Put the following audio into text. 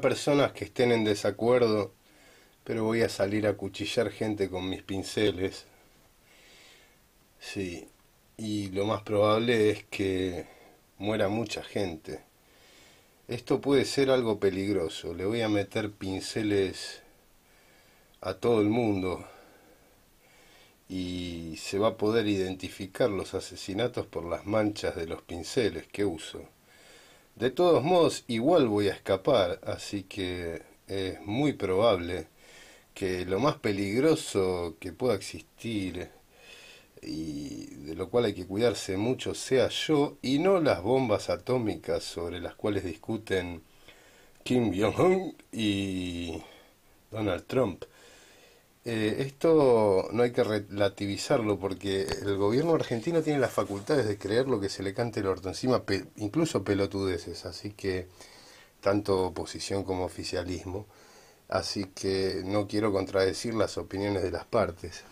personas que estén en desacuerdo, pero voy a salir a cuchillar gente con mis pinceles. Sí, y lo más probable es que muera mucha gente. Esto puede ser algo peligroso. Le voy a meter pinceles a todo el mundo y se va a poder identificar los asesinatos por las manchas de los pinceles que uso. De todos modos, igual voy a escapar, así que es muy probable que lo más peligroso que pueda existir y de lo cual hay que cuidarse mucho sea yo y no las bombas atómicas sobre las cuales discuten Kim Jong-un y Donald Trump. Eh, esto no hay que relativizarlo porque el gobierno argentino tiene las facultades de creer lo que se le cante el orto encima, incluso pelotudeces, así que tanto oposición como oficialismo, así que no quiero contradecir las opiniones de las partes.